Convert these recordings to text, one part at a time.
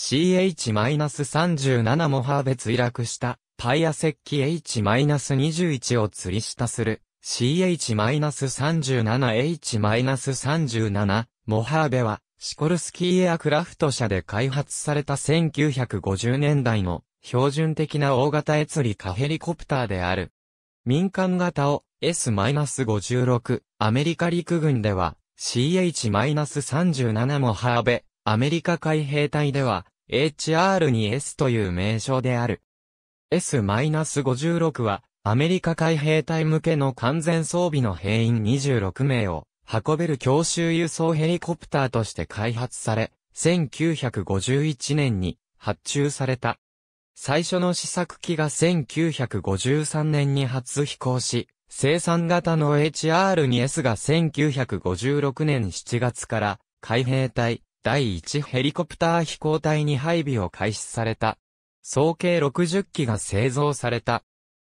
CH-37 モハーベ墜落したパイア石器 H-21 を吊り下する CH-37H-37 モハーベはシコルスキーエアクラフト社で開発された1950年代の標準的な大型エツリカヘリコプターである。民間型を S-56 アメリカ陸軍では CH-37 モハーベアメリカ海兵隊では HR に S という名称である。S-56 は、アメリカ海兵隊向けの完全装備の兵員26名を運べる強襲輸送ヘリコプターとして開発され、1951年に発注された。最初の試作機が1953年に初飛行し、生産型の HR2S が1956年7月から海兵隊第1ヘリコプター飛行隊に配備を開始された。総計60機が製造された。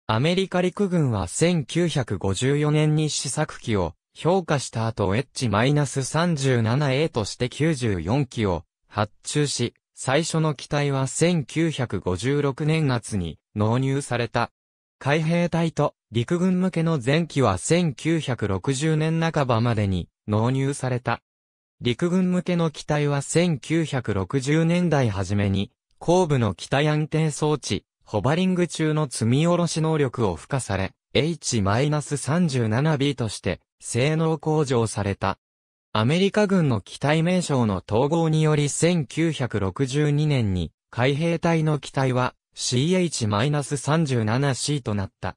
アメリカ陸軍は1954年に試作機を評価した後 H-37A として94機を発注し、最初の機体は1956年夏に納入された。海兵隊と陸軍向けの前期は1960年半ばまでに納入された。陸軍向けの機体は1960年代初めに、後部の機体安定装置、ホバリング中の積み下ろし能力を付加され、H-37B として性能向上された。アメリカ軍の機体名称の統合により1962年に海兵隊の機体は CH-37C となった。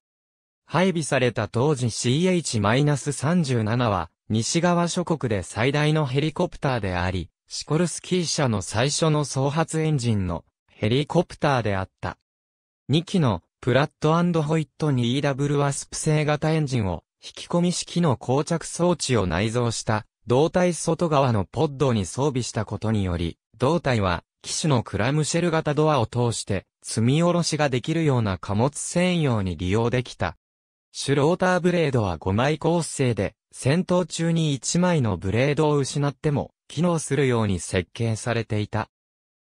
配備された当時 CH-37 は西側諸国で最大のヘリコプターであり、シコルスキー社の最初の創発エンジンのヘリコプターであった。2機のプラットホイット 2EW ワスプ製型エンジンを引き込み式の膠着装置を内蔵した胴体外側のポッドに装備したことにより、胴体は機種のクラムシェル型ドアを通して積み下ろしができるような貨物専用に利用できた。シュローターブレードは5枚構成で戦闘中に1枚のブレードを失っても、機能するように設計されていた。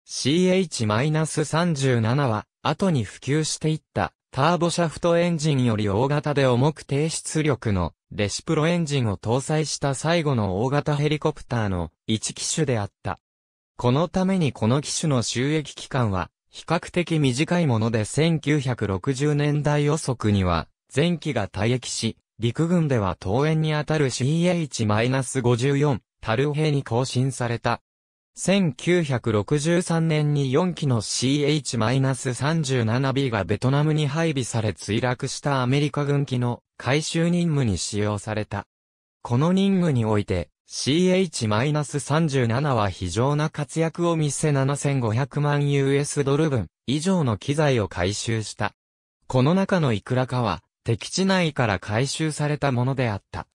CH-37 は、後に普及していったターボシャフトエンジンより大型で重く低出力のレシプロエンジンを搭載した最後の大型ヘリコプターの一機種であった。このためにこの機種の収益期間は比較的短いもので1960年代予測には前期が退役し陸軍では東園にあたる CH-54、タルヘに更新された。1963年に4機の CH-37B がベトナムに配備され墜落したアメリカ軍機の回収任務に使用された。この任務において CH-37 は非常な活躍を見せ7500万 US ドル分以上の機材を回収した。この中のいくらかは敵地内から回収されたものであった。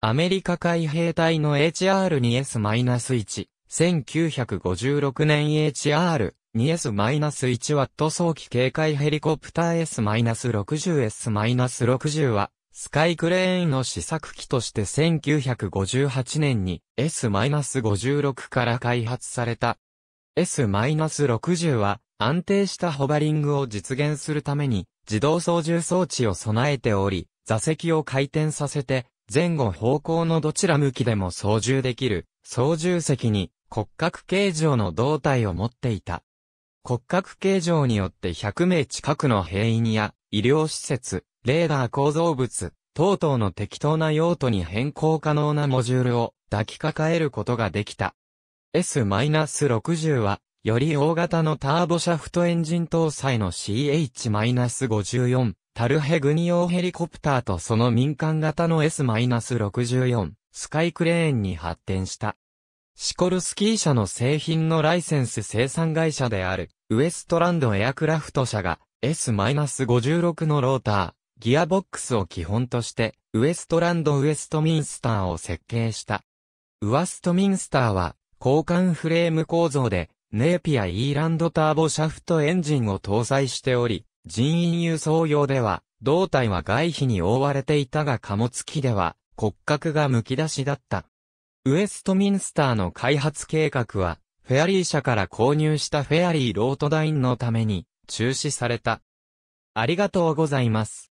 アメリカ海兵隊の HR2S-1、1956年 HR2S-1 ワット早期警戒ヘリコプター S-60S-60 は、スカイクレーンの試作機として1958年に S-56 から開発された。S-60 は安定したホバリングを実現するために自動操縦装置を備えており、座席を回転させて、前後方向のどちら向きでも操縦できる、操縦席に骨格形状の胴体を持っていた。骨格形状によって100名近くの兵員や医療施設、レーダー構造物、等々の適当な用途に変更可能なモジュールを抱きかかえることができた。S-60 はより大型のターボシャフトエンジン搭載の CH-54 タルヘグニーヘリコプターとその民間型の S-64 スカイクレーンに発展した。シコルスキー社の製品のライセンス生産会社であるウエストランドエアクラフト社が S-56 のローター、ギアボックスを基本としてウエストランドウエストミンスターを設計した。ウエストミンスターは交換フレーム構造でネーピア E ランドターボシャフトエンジンを搭載しており、人員輸送用では、胴体は外皮に覆われていたが貨物機では骨格が剥き出しだった。ウエストミンスターの開発計画は、フェアリー社から購入したフェアリーロートダインのために中止された。ありがとうございます。